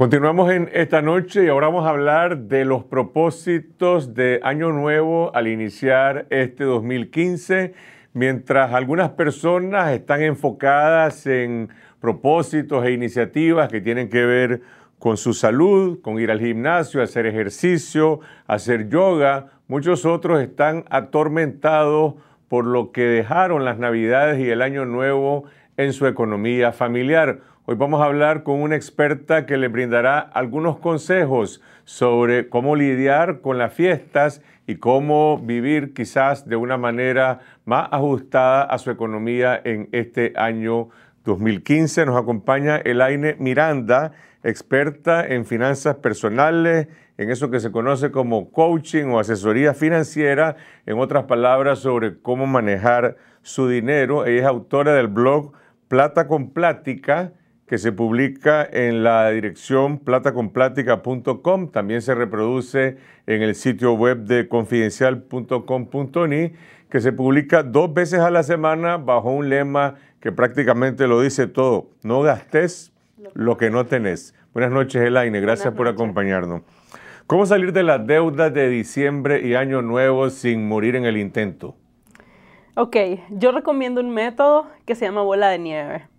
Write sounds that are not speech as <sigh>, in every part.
Continuamos en esta noche y ahora vamos a hablar de los propósitos de Año Nuevo al iniciar este 2015. Mientras algunas personas están enfocadas en propósitos e iniciativas que tienen que ver con su salud, con ir al gimnasio, hacer ejercicio, hacer yoga, muchos otros están atormentados por lo que dejaron las navidades y el año nuevo en su economía familiar. Hoy vamos a hablar con una experta que le brindará algunos consejos sobre cómo lidiar con las fiestas y cómo vivir quizás de una manera más ajustada a su economía en este año 2015. Nos acompaña Elaine Miranda, experta en finanzas personales, en eso que se conoce como coaching o asesoría financiera, en otras palabras, sobre cómo manejar su dinero. Ella es autora del blog Plata con Plática que se publica en la dirección platacomplática.com, También se reproduce en el sitio web de confidencial.com.ni, que se publica dos veces a la semana bajo un lema que prácticamente lo dice todo. No gastes lo que no tenés. Buenas noches, Elaine. Gracias por acompañarnos. ¿Cómo salir de las deudas de diciembre y año nuevo sin morir en el intento? Ok, yo recomiendo un método que se llama bola de nieve.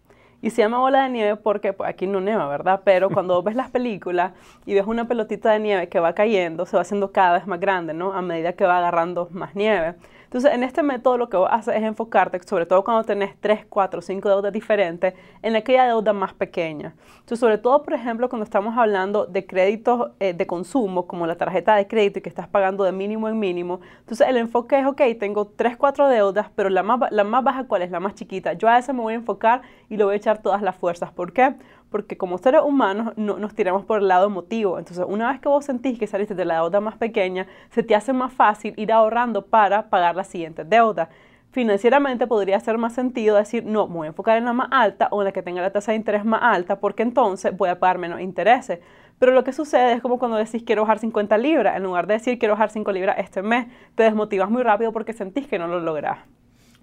Y se llama bola de nieve porque pues, aquí no nieva, ¿verdad? Pero <laughs> cuando ves las películas y ves una pelotita de nieve que va cayendo, se va haciendo cada vez más grande, ¿no? A medida que va agarrando más nieve. Entonces, en este método lo que hace haces es enfocarte, sobre todo cuando tenés 3, 4, 5 deudas diferentes, en aquella deuda más pequeña. Entonces, sobre todo, por ejemplo, cuando estamos hablando de créditos eh, de consumo, como la tarjeta de crédito y que estás pagando de mínimo en mínimo, entonces el enfoque es, ok, tengo 3, 4 deudas, pero la más, la más baja, ¿cuál es? La más chiquita. Yo a esa me voy a enfocar y le voy a echar todas las fuerzas. ¿Por qué? porque como seres humanos no, nos tiramos por el lado emotivo. Entonces, una vez que vos sentís que saliste de la deuda más pequeña, se te hace más fácil ir ahorrando para pagar la siguiente deuda. Financieramente podría hacer más sentido decir, no, me voy a enfocar en la más alta o en la que tenga la tasa de interés más alta, porque entonces voy a pagar menos intereses. Pero lo que sucede es como cuando decís quiero bajar 50 libras, en lugar de decir quiero bajar 5 libras este mes, te desmotivas muy rápido porque sentís que no lo logras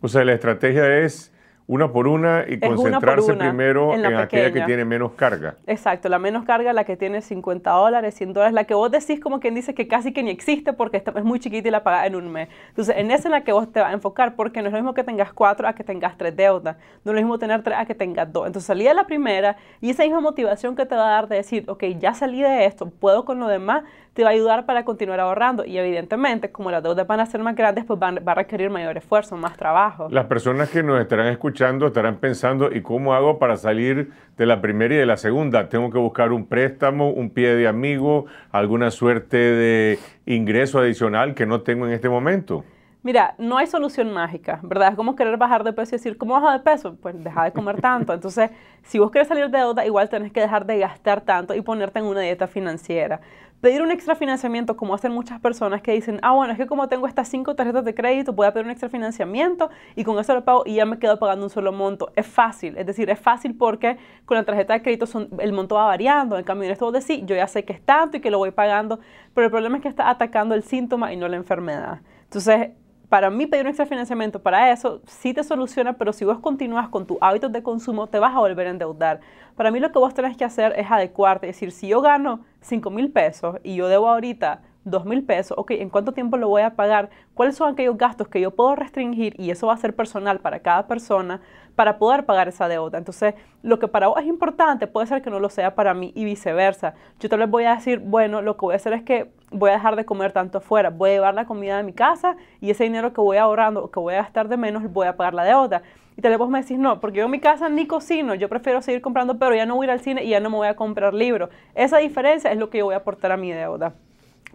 O sea, la estrategia es una por una y concentrarse primero en, aquella que tiene menos carga. Exacto, la menos carga, la que tiene 50 dólares, 100 dólares, la que vos decís como quien dice que casi que ni existe porque es muy chiquita y la pagas en un mes. Entonces, en esa en la que vos te vas a enfocar porque no es lo mismo que tengas cuatro a que tengas tres deudas, no es lo mismo tener tres a que tengas dos. Entonces, salí de la primera y esa misma motivación que te va a dar de decir, ok, ya salí de esto, puedo con lo demás, te va a ayudar para continuar ahorrando y evidentemente como las deudas van a ser más grandes, pues va a requerir mayor esfuerzo, más trabajo. Las personas que nos estarán escuchando estarán pensando, ¿y cómo hago para salir de la primera y de la segunda? ¿Tengo que buscar un préstamo, un pie de amigo, alguna suerte de ingreso adicional que no tengo en este momento? Mira, no hay solución mágica, ¿verdad? Es como querer bajar de peso y decir, ¿cómo bajo de peso? Pues deja de comer tanto. Entonces, si vos querés salir de deuda, igual tenés que dejar de gastar tanto y ponerte en una dieta financiera. Pedir un extra financiamiento, como hacen muchas personas que dicen, ah, bueno, es que como tengo estas cinco tarjetas de crédito, voy a pedir un extra financiamiento y con eso lo pago y ya me quedo pagando un solo monto. Es fácil, es decir, es fácil porque con la tarjeta de crédito el monto va variando. En cambio, en esto vos decís, yo ya sé que es tanto y que lo voy pagando, pero el problema es que está atacando el síntoma y no la enfermedad. Entonces, para mí pedir un extra financiamiento para eso sí te soluciona, pero si vos continúas con tus hábitos de consumo, te vas a volver a endeudar. Para mí lo que vos tenés que hacer es adecuarte, es decir, si yo gano 5 mil pesos y yo debo ahorita dos mil pesos, ok, ¿en cuánto tiempo lo voy a pagar? ¿Cuáles son aquellos gastos que yo puedo restringir? Y eso va a ser personal para cada persona para poder pagar esa deuda. Entonces, lo que para vos es importante puede ser que no lo sea para mí y viceversa. Yo te les voy a decir, bueno, lo que voy a hacer es que voy a dejar de comer tanto afuera, voy a llevar la comida de mi casa y ese dinero que voy ahorrando o que voy a gastar de menos voy a pagar la deuda. Y tal vez vos me decís, no, porque yo en mi casa ni cocino, yo prefiero seguir comprando, pero ya no voy ir al cine y ya no me voy a comprar libros. Esa diferencia es lo que yo voy a aportar a mi deuda.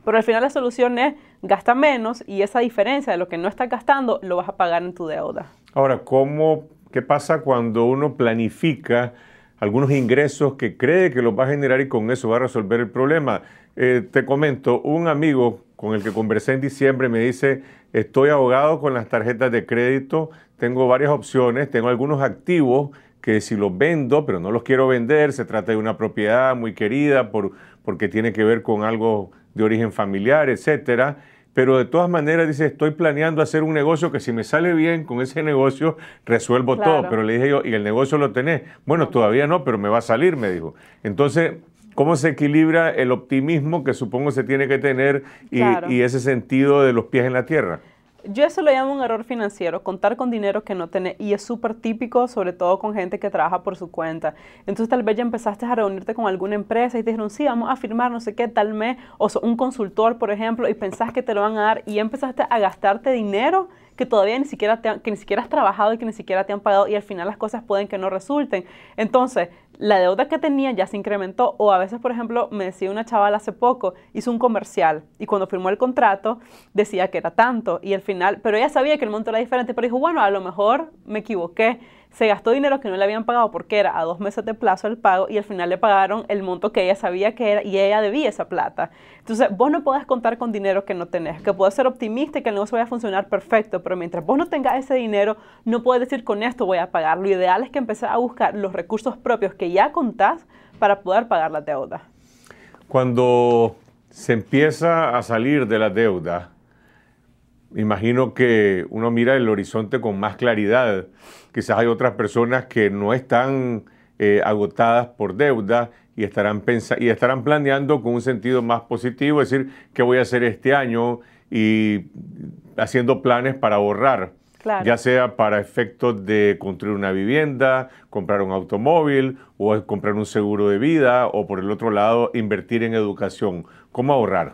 Pero al final la solución es gasta menos y esa diferencia de lo que no estás gastando lo vas a pagar en tu deuda. Ahora, ¿cómo, ¿qué pasa cuando uno planifica algunos ingresos que cree que los va a generar y con eso va a resolver el problema? Eh, te comento, un amigo con el que conversé en diciembre me dice, estoy ahogado con las tarjetas de crédito, tengo varias opciones, tengo algunos activos que si los vendo, pero no los quiero vender, se trata de una propiedad muy querida por, porque tiene que ver con algo de origen familiar, etcétera. Pero de todas maneras dice, estoy planeando hacer un negocio que si me sale bien con ese <laughs> negocio, resuelvo todo. Pero le dije yo, ¿y el negocio lo tenés? Bueno, todavía no, pero me va a salir, me dijo. Entonces, ¿Cómo se equilibra el optimismo que supongo se tiene que tener y, ese sentido de los pies en la tierra? Yo eso lo llamo un error financiero, contar con dinero que no tenés. Y es súper típico, sobre todo con gente que trabaja por su cuenta. Entonces tal vez ya empezaste a reunirte con alguna empresa y te dijeron, sí, vamos a firmar no sé qué tal mes, o un consultor, por ejemplo, y pensás que te lo van a dar y empezaste a gastarte dinero que todavía ni siquiera, que ni siquiera has trabajado y que ni siquiera te han pagado y al final las cosas pueden que no resulten. Entonces, la deuda que tenía ya se incrementó o a veces, por ejemplo, me decía una chaval hace poco, hizo un comercial y cuando firmó el contrato decía que era tanto y al final, pero ella sabía que el monto era diferente, pero dijo, bueno, a lo mejor me equivoqué se gastó dinero que no le habían pagado porque era a dos meses de plazo el pago y al final le pagaron el monto que ella sabía que era y ella debía esa plata. Entonces, vos no podés contar con dinero que no tenés, que podés ser optimista y que el negocio vaya a funcionar perfecto, pero mientras vos no tengas ese dinero, no puedes decir con esto voy a pagar. Lo ideal es que empieces a buscar los recursos propios que ya contás para poder pagar la deuda. Cuando se empieza a salir de la deuda, imagino que uno mira el horizonte con más claridad. Quizás hay otras personas que no están eh, agotadas por deuda y estarán, y estarán planeando con un sentido más positivo, es decir, qué voy a hacer este año y haciendo planes para ahorrar. ya sea para efectos de construir una vivienda, comprar un automóvil o comprar un seguro de vida o por el otro lado invertir en educación. ¿Cómo ahorrar?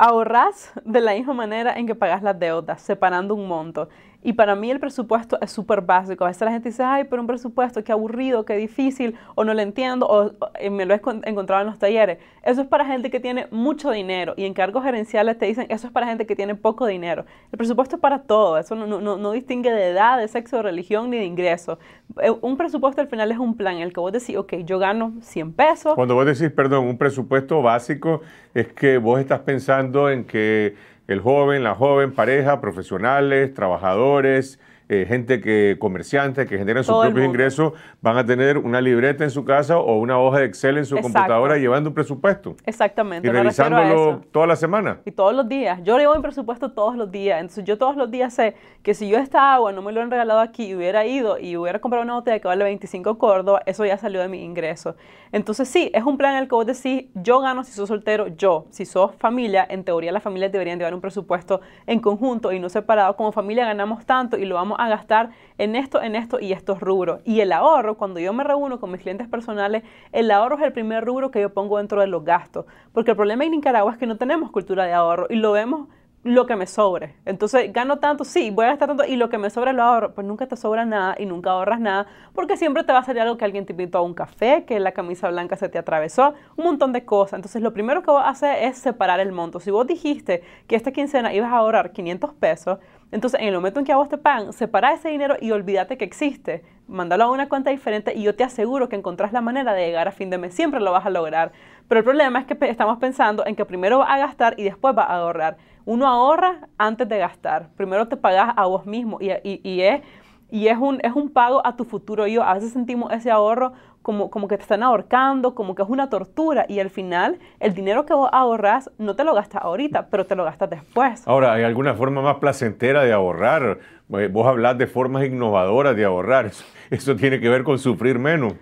Ahorrás de la misma manera en que pagas las deudas, separando un monto. Y para mí el presupuesto es súper básico. A veces la gente dice, ay, pero un presupuesto, qué aburrido, qué difícil, o no lo entiendo, o, eh, me lo he encontrado en los talleres. Eso es para gente que tiene mucho dinero y en cargos gerenciales te dicen, eso es para gente que tiene poco dinero. El presupuesto es para todo, eso no, no distingue de edad, de sexo, de religión ni de ingreso. Eh, un presupuesto al final es un plan en el que vos decís, ok, yo gano 100 pesos. Cuando vos decís, perdón, un presupuesto básico, es que vos estás pensando en que el joven, la joven, pareja, profesionales, trabajadores, eh, gente que, comerciantes que generan sus propios ingresos, van a tener una libreta en su casa o una hoja de Excel en su computadora llevando un presupuesto. Exactamente. Y revisándolo toda la semana. Y todos los días. Yo llevo mi presupuesto todos los días. Entonces yo todos los días sé que si yo esta agua no me lo han regalado aquí y hubiera ido y hubiera comprado una botella que vale 25 Córdoba, eso ya salió de mi ingreso. Entonces sí, es un plan en el que vos decís, yo gano si sos soltero, yo. Si sos familia, en teoría las familias deberían llevar un presupuesto en conjunto y no separado. Como familia ganamos tanto y lo vamos a gastar en esto, en esto y estos rubros. Y el ahorro, cuando yo me reúno con mis clientes personales, el ahorro es el primer rubro que yo pongo dentro de los gastos. Porque el problema en Nicaragua es que no tenemos cultura de ahorro y lo vemos lo que me sobre. Entonces, gano tanto, sí, voy a gastar tanto y lo que me sobra lo ahorro. Pues nunca te sobra nada y nunca ahorras nada porque siempre te va a salir algo que alguien te invitó a un café, que la camisa blanca se te atravesó, un montón de cosas. Entonces, lo primero que a hacer es separar el monto. Si vos dijiste que esta quincena ibas a ahorrar 500 pesos, entonces, en el momento en que vos te pan, separa ese dinero y olvídate que existe. Mándalo a una cuenta diferente y yo te aseguro que encontrás la manera de llegar a fin de mes. Siempre lo vas a lograr. Pero el problema es que estamos pensando en que primero vas a gastar y después vas a ahorrar. Uno ahorra antes de gastar. Primero te pagas a vos mismo y, y, y es y es un, es un pago a tu futuro yo. A veces sentimos ese ahorro como, que te están ahorcando, como que es una tortura y al final el dinero que vos ahorras no te lo gastas ahorita, pero te lo gastas después. Ahora, ¿hay alguna forma más placentera de ahorrar? Eh, vos hablás de formas innovadoras de ahorrar, eso, tiene que ver con sufrir menos.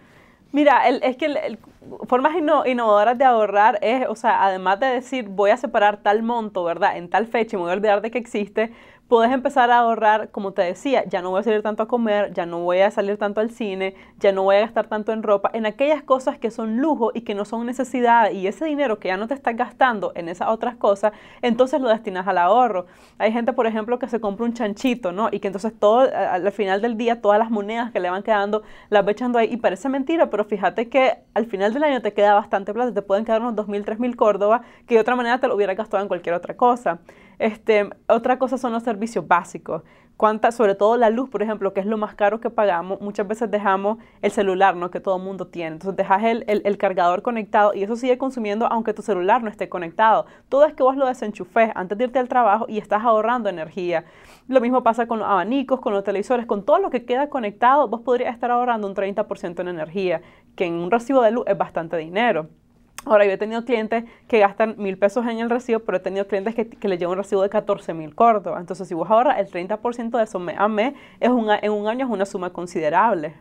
Mira, es que formas innovadoras de ahorrar es, o sea, además de decir voy a separar tal monto, ¿verdad? En tal fecha y me voy a olvidar de que existe, puedes empezar a ahorrar, como te decía, ya no voy a salir tanto a comer, ya no voy a salir tanto al cine, ya no voy a gastar tanto en ropa, en aquellas cosas que son lujo y que no son necesidad y ese dinero que ya no te estás gastando en esas otras cosas, entonces lo destinas al ahorro. Hay gente, por ejemplo, que se compra un chanchito, ¿no? Y que entonces todo, al final del día, todas las monedas que le van quedando, las va echando ahí y parece mentira, pero fíjate que al final del año te queda bastante plata, te pueden quedar unos 2.000, 3.000 Córdoba, que de otra manera te lo hubiera gastado en cualquier otra cosa. Este, otra cosa son los servicios básicos. sobre todo la luz, por ejemplo, que es lo más caro que pagamos, muchas veces dejamos el celular, ¿no? Que todo el mundo tiene. Entonces dejas el, cargador conectado y eso sigue consumiendo aunque tu celular no esté conectado. Todo es que vos lo desenchufes antes de irte al trabajo y estás ahorrando energía. Lo mismo pasa con los abanicos, con los televisores, con todo lo que queda conectado, vos podrías estar ahorrando un 30% en energía, que en un recibo de luz es bastante dinero. Ahora, yo he tenido clientes que gastan mil pesos en el recibo, pero he tenido clientes que, le llevan un recibo de 14 mil cortos. Entonces, si vos ahora el 30% de eso me, a mes, es en un año es una suma considerable.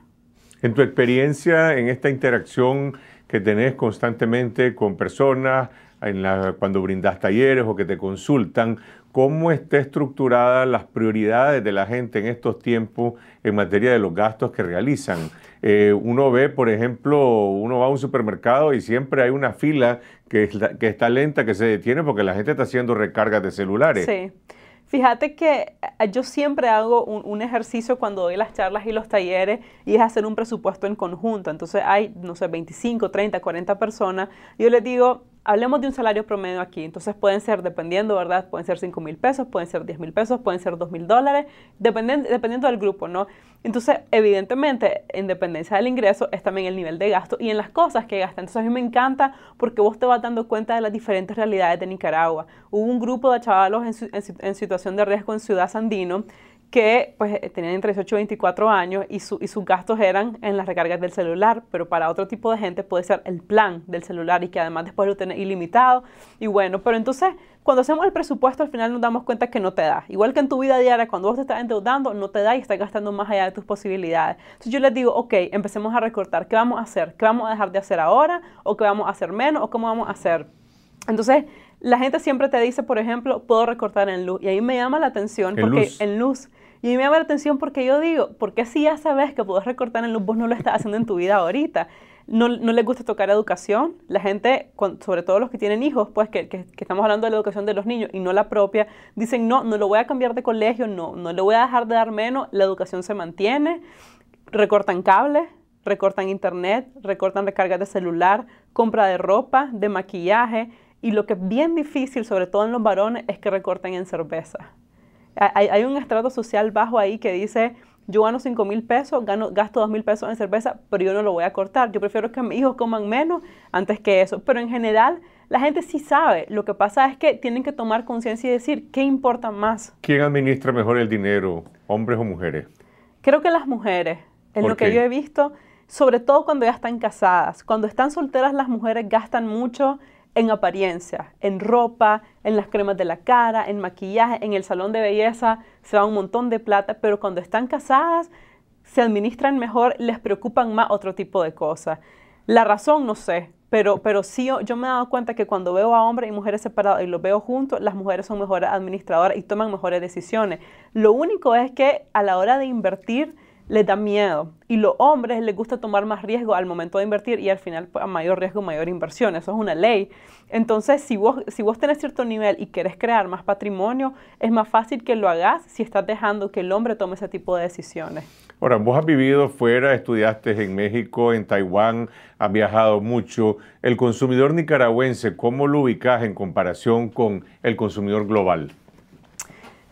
En tu experiencia, en esta interacción que tenés constantemente con personas, la, cuando brindas talleres o que te consultan, cómo está estructuradas las prioridades de la gente en estos tiempos en materia de los gastos que realizan. Eh, uno ve, por ejemplo, uno va a un supermercado y siempre hay una fila que, que está lenta, que se detiene porque la gente está haciendo recargas de celulares. Sí. Fíjate que eh, yo siempre hago un, un, ejercicio cuando doy las charlas y los talleres y es hacer un presupuesto en conjunto. Entonces hay, no sé, 25, 30, 40 personas. Yo les digo, hablemos de un salario promedio aquí. Entonces pueden ser, dependiendo, ¿verdad? Pueden ser 5 mil pesos, pueden ser 10 mil pesos, pueden ser 2 mil dólares, dependiendo, dependiendo del grupo, ¿no? Entonces, evidentemente, en dependencia del ingreso es también el nivel de gasto y en las cosas que gastan. Entonces, a mí me encanta porque vos te vas dando cuenta de las diferentes realidades de Nicaragua. Hubo un grupo de chavalos en situación de riesgo en Ciudad Sandino que pues, eh, tenían entre 18 y 24 años y, y, sus gastos eran en las recargas del celular, pero para otro tipo de gente puede ser el plan del celular y que además después lo tener ilimitado. Y bueno, pero entonces cuando hacemos el presupuesto al final nos damos cuenta que no te da. Igual que en tu vida diaria, cuando vos te estás endeudando, no te da y estás gastando más allá de tus posibilidades. Entonces yo les digo, ok, empecemos a recortar, ¿qué vamos a hacer? ¿Qué vamos a dejar de hacer ahora? ¿O qué vamos a hacer menos? ¿O cómo vamos a hacer? Entonces, la gente siempre te dice, por ejemplo, puedo recortar en luz. Y ahí me llama la atención porque en luz. Y me llama la atención porque yo digo, ¿por qué si ya sabes que puedes recortar en luz, vos no lo estás haciendo en tu vida ahorita? No, no les gusta tocar educación. La gente, sobre todo los que tienen hijos, pues que, estamos hablando de la educación de los niños y no la propia, dicen, no, no lo voy a cambiar de colegio, no, no le voy a dejar de dar menos, la educación se mantiene, recortan cables, recortan internet, recortan recargas de celular, compra de ropa, de maquillaje y lo que es bien difícil, sobre todo en los varones, es que recorten en cerveza. Hay, un estrato social bajo ahí que dice, yo gano 5 mil pesos, gasto 2 mil pesos en cerveza, pero yo no lo voy a cortar. Yo prefiero que mis hijos coman menos antes que eso. Pero en general, la gente sí sabe. Lo que pasa es que tienen que tomar conciencia y decir, ¿qué importa más? ¿Quién administra mejor el dinero, hombres o mujeres? Creo que las mujeres, en lo que yo he visto, sobre todo cuando ya están casadas. Cuando están solteras las mujeres gastan mucho en apariencia, en ropa, en las cremas de la cara, en maquillaje, en el salón de belleza, se va un montón de plata, pero cuando están casadas se administran mejor, les preocupan más otro tipo de cosas. La razón no sé, pero, pero sí yo, me he dado cuenta que cuando veo a hombres y mujeres separados y los veo juntos, las mujeres son mejores administradoras y toman mejores decisiones. Lo único es que a la hora de invertir, les da miedo. Y los hombres les gusta tomar más riesgo al momento de invertir y al final pues, a mayor riesgo, mayor inversión. Eso es una ley. Entonces, si vos, si vos tenés cierto nivel y querés crear más patrimonio, es más fácil que lo hagas si estás dejando que el hombre tome ese tipo de decisiones. Ahora, vos has vivido fuera, estudiaste en México, en Taiwán, has viajado mucho. El consumidor nicaragüense, ¿cómo lo ubicas en comparación con el consumidor global?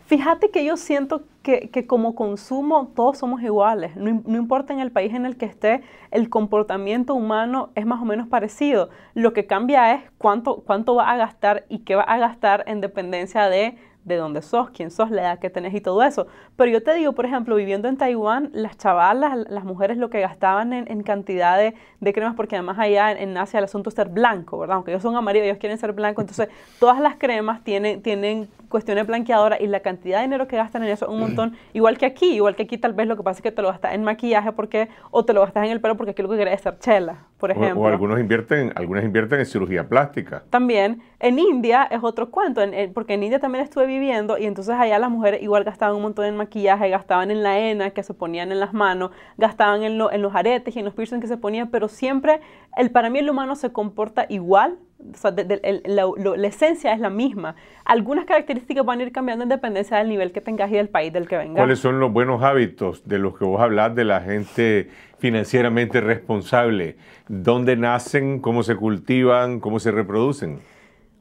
Fíjate que yo siento que que, como consumo todos somos iguales, no, no, importa en el país en el que esté, el comportamiento humano es más o menos parecido. Lo que cambia es cuánto, cuánto va a gastar y qué va a gastar en dependencia de de dónde sos, quién sos, la edad que tenés y todo eso. Pero yo te digo, por ejemplo, viviendo en Taiwán, las chavalas, las mujeres lo que gastaban en, en cantidad de, cremas, porque además allá en, Asia el asunto es ser blanco, ¿verdad? Aunque ellos son amarillos, ellos quieren ser blancos. Entonces, <laughs> todas las cremas tienen, tienen cuestiones blanqueadoras y la cantidad de dinero que gastan en eso es un montón. <clears throat> Igual que aquí, igual que aquí tal vez lo que pasa es que te lo gastas en maquillaje porque, o te lo gastas en el pelo porque aquí lo que quiere es ser chela, por ejemplo. O, algunos invierten, algunos invierten en cirugía plástica. También. En India es otro cuento, porque en India también estuve viviendo y entonces allá las mujeres igual gastaban un montón en maquillaje, gastaban en la henna que se ponían en las manos, gastaban en, los aretes y en los piercings que se ponían, pero siempre, el, para mí el humano se comporta igual, o sea, la, esencia es la misma. Algunas características van a ir cambiando en dependencia del nivel que tengas y del país del que vengas. ¿Cuáles son los buenos hábitos de los que vos hablas de la gente financieramente responsable? ¿Dónde nacen? ¿Cómo se cultivan? ¿Cómo se reproducen?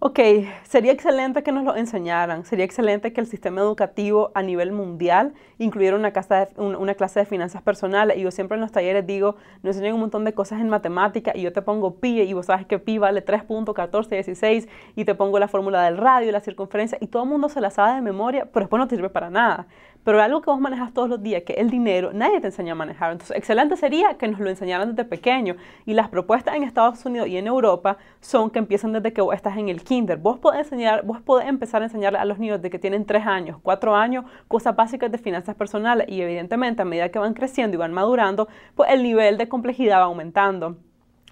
Ok, sería excelente que nos lo enseñaran, sería excelente que el sistema educativo a nivel mundial incluyera una, clase de finanzas personales. Y yo siempre en los talleres digo, nos enseñan un montón de cosas en matemática y yo te pongo pi y vos sabes que pi vale 3.1416 y te pongo la fórmula del radio la circunferencia y todo el mundo se la sabe de memoria, pero después no te sirve para nada. Pero algo que vos manejas todos los días, que el dinero, nadie te enseña a manejar. Entonces, excelente sería que nos lo enseñaran desde pequeño. Y las propuestas en Estados Unidos y en Europa son que empiezan desde que vos estás en el kinder. Vos podés, enseñar, vos podés empezar a enseñarle a los niños de que tienen tres años, cuatro años, cosas básicas de finanzas personales. Y evidentemente, a medida que van creciendo y van madurando, pues el nivel de complejidad va aumentando.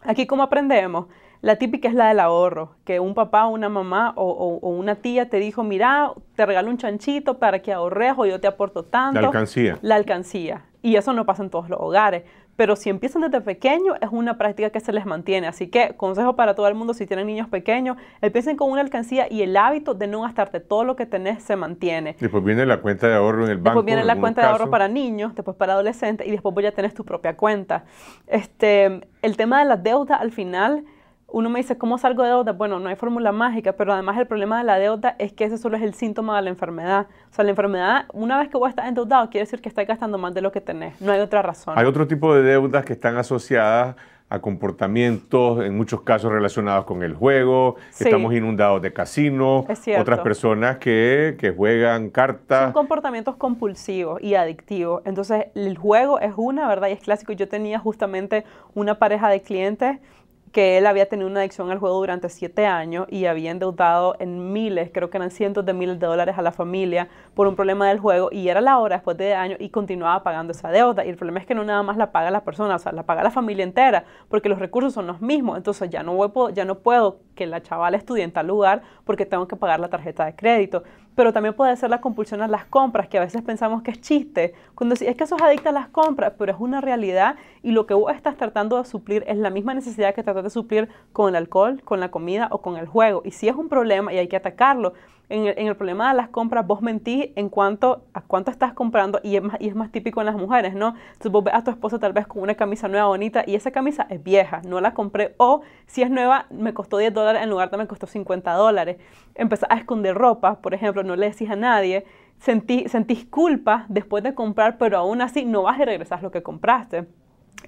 Aquí, ¿cómo aprendemos? La típica es la del ahorro, que un papá, una mamá o, una tía te dijo, mira, te regalo un chanchito para que ahorres o yo te aporto tanto. La alcancía. La alcancía. Y eso no pasa en todos los hogares. Pero si empiezan desde pequeño, es una práctica que se les mantiene. Así que, consejo para todo el mundo, si tienen niños pequeños, empiecen con una alcancía y el hábito de no gastarte todo lo que tenés se mantiene. Después viene la cuenta de ahorro en el banco. Después viene la cuenta de ahorro para niños, después para adolescentes y después ya tenés tu propia cuenta. Este, el tema de la deuda, al final uno me dice, ¿cómo salgo de deuda? Bueno, no hay fórmula mágica, pero además el problema de la deuda es que ese solo es el síntoma de la enfermedad. O sea, la enfermedad, una vez que vos estás endeudado, quiere decir que estás gastando más de lo que tenés. No hay otra razón. Hay otro tipo de deudas que están asociadas a comportamientos, en muchos casos relacionados con el juego, estamos inundados de casinos, otras personas que, que, juegan cartas. Son comportamientos compulsivos y adictivos. Entonces, el juego es una, ¿verdad? Y es clásico. Yo tenía justamente una pareja de clientes que él había tenido una adicción al juego durante siete años y había endeudado en miles, creo que eran cientos de miles de dólares a la familia por un problema del juego y era la hora después de años y continuaba pagando esa deuda. Y el problema es que no nada más la paga la persona, o sea, la paga la familia entera porque los recursos son los mismos. Entonces ya no, voy, ya no puedo que la chavala estudiante al lugar porque tengo que pagar la tarjeta de crédito. Pero también puede ser la compulsión a las compras, que a veces pensamos que es chiste. Cuando es que sos adicta a las compras, pero es una realidad y lo que vos estás tratando de suplir es la misma necesidad que tratas de suplir con el alcohol, con la comida o con el juego. Y si es un problema y hay que atacarlo en el, problema de las compras, vos mentís en cuanto a cuánto estás comprando y es, más, y es más típico en las mujeres, ¿no? Entonces vos ves a tu esposo tal vez con una camisa nueva bonita y esa camisa es vieja, no la compré o si es nueva me costó 10 dólares en lugar de me costó 50 dólares. Empezás a esconder ropa, por ejemplo, no le decís a nadie, sentís, sentís culpa después de comprar, pero aún así no vas a regresar lo que compraste.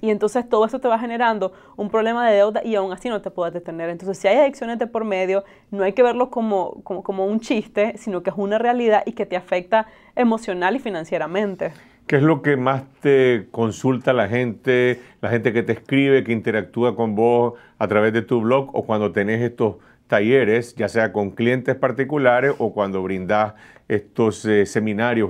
Y entonces todo eso te va generando un problema de deuda y aún así no te puedes detener. Entonces, si hay adicciones de por medio, no hay que verlo como, un chiste, sino que es una realidad y que te afecta emocional y financieramente. ¿Qué es lo que más te consulta la gente, la gente que te escribe, que interactúa con vos a través de tu blog o cuando tenés estos talleres, ya sea con clientes particulares o cuando brindás estos eh, seminarios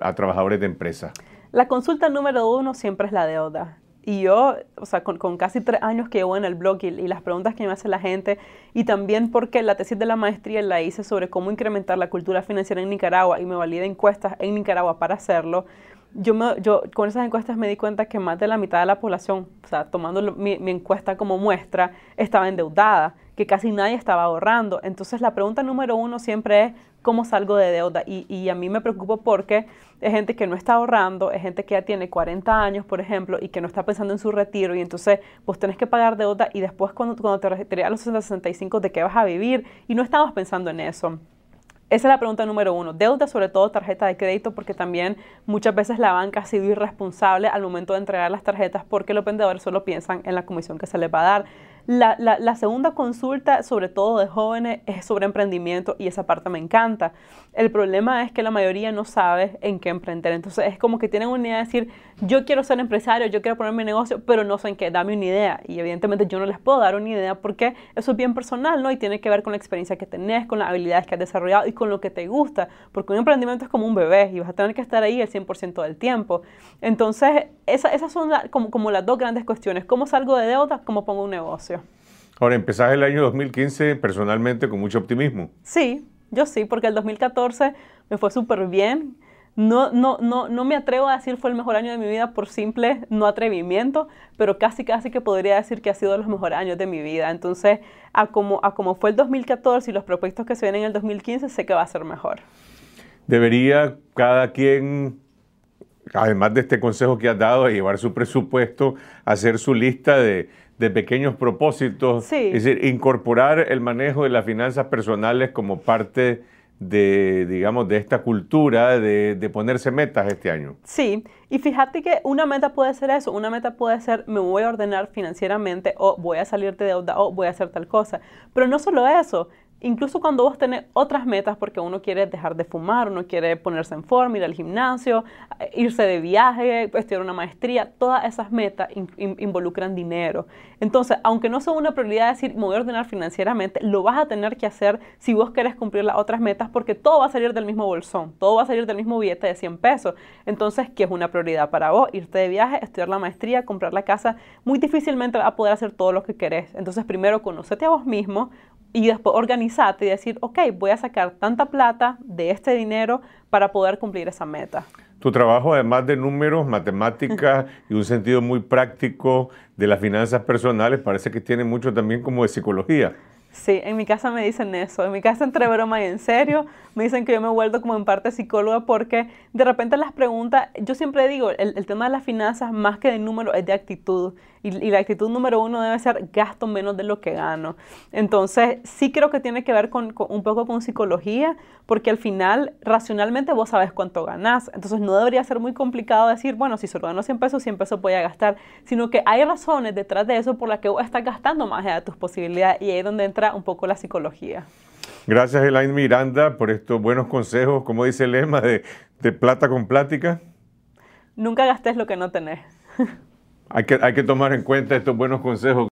a trabajadores de empresas? La consulta número uno siempre es la deuda. Y yo, o sea, con, casi tres años que llevo en el blog y, las preguntas que me hace la gente, y también porque la tesis de la maestría la hice sobre cómo incrementar la cultura financiera en Nicaragua y me valí encuestas en Nicaragua para hacerlo, yo, con esas encuestas me di cuenta que más de la mitad de la población, o sea, tomando mi, encuesta como muestra, estaba endeudada, que casi nadie estaba ahorrando. Entonces la pregunta número uno siempre es, ¿cómo salgo de deuda? Y, a mí me preocupa porque es gente que no está ahorrando, es gente que ya tiene 40 años, por ejemplo, y que no está pensando en su retiro, y entonces pues tenés que pagar deuda y después cuando, te retiras a los 65, ¿de qué vas a vivir? Y no estamos pensando en eso. Esa es la pregunta número uno. Deuda, sobre todo tarjeta de crédito, porque también muchas veces la banca ha sido irresponsable al momento de entregar las tarjetas porque los vendedores solo piensan en la comisión que se les va a dar la, segunda consulta, sobre todo de jóvenes, es sobre emprendimiento y esa parte me encanta. El problema es que la mayoría no sabe en qué emprender. Entonces es como que tienen una idea de decir, yo quiero ser empresario, yo quiero poner mi negocio, pero no sé en qué, dame una idea. Y evidentemente yo no les puedo dar una idea porque eso es bien personal, ¿no? Y tiene que ver con la experiencia que tenés, con las habilidades que has desarrollado y con lo que te gusta. Porque un emprendimiento es como un bebé y vas a tener que estar ahí el 100% del tiempo. Entonces esas son como, como las dos grandes cuestiones. ¿Cómo salgo de deuda? ¿Cómo pongo un negocio? Ahora, empezás el año 2015 personalmente con mucho optimismo. Sí, yo sí, porque el 2014 me fue súper bien. No, no, no, no me atrevo a decir fue el mejor año de mi vida por simple no atrevimiento, pero casi casi que podría decir que ha sido los mejores años de mi vida. Entonces, a como, a como fue el 2014 y los proyectos que se vienen en el 2015, sé que va a ser mejor. Debería cada quien, además de este consejo que has dado, llevar su presupuesto, hacer su lista de de pequeños propósitos, es decir, incorporar el manejo de las finanzas personales como parte de, digamos, de esta cultura de, de, ponerse metas este año. Sí, y fíjate que una meta puede ser eso, una meta puede ser me voy a ordenar financieramente o voy a salir de deuda o voy a hacer tal cosa, pero no solo eso, Incluso cuando vos tenés otras metas, porque uno quiere dejar de fumar, uno quiere ponerse en forma, ir al gimnasio, eh, irse de viaje, estudiar una maestría, todas esas metas involucran dinero. Entonces, aunque no sea una prioridad decir me voy a ordenar financieramente, lo vas a tener que hacer si vos querés cumplir las otras metas, porque todo va a salir del mismo bolsón, todo va a salir del mismo billete de 100 pesos. Entonces, ¿qué es una prioridad para vos? Irte de viaje, estudiar la maestría, comprar la casa, muy difícilmente vas a poder hacer todo lo que querés. Entonces, primero, conocete a vos mismo, y después organizarte y decir, ok, voy a sacar tanta plata de este dinero para poder cumplir esa meta. Tu trabajo, además de números, matemáticas <laughs> y un sentido muy práctico de las finanzas personales, parece que tiene mucho también como de psicología. Sí, en mi casa me dicen eso. En mi casa entre broma y en serio, me dicen que yo me he vuelto como en parte psicóloga porque de repente las preguntas, yo siempre digo, el, tema de las finanzas más que de número es de actitud y, la actitud número uno debe ser gasto menos de lo que gano. Entonces sí creo que tiene que ver un poco con psicología porque al final racionalmente vos sabes cuánto ganás, entonces no debería ser muy complicado decir, bueno, si solo gano 100 pesos, 100 pesos voy a gastar, sino que hay razones detrás de eso por las que vos estás gastando más de tus posibilidades y ahí es donde entra un poco la psicología. Gracias, Elaine Miranda, por estos buenos consejos. Como dice el lema de, de plata con plática. Nunca gastes lo que no tenés. hay, que, hay que tomar en cuenta estos buenos consejos.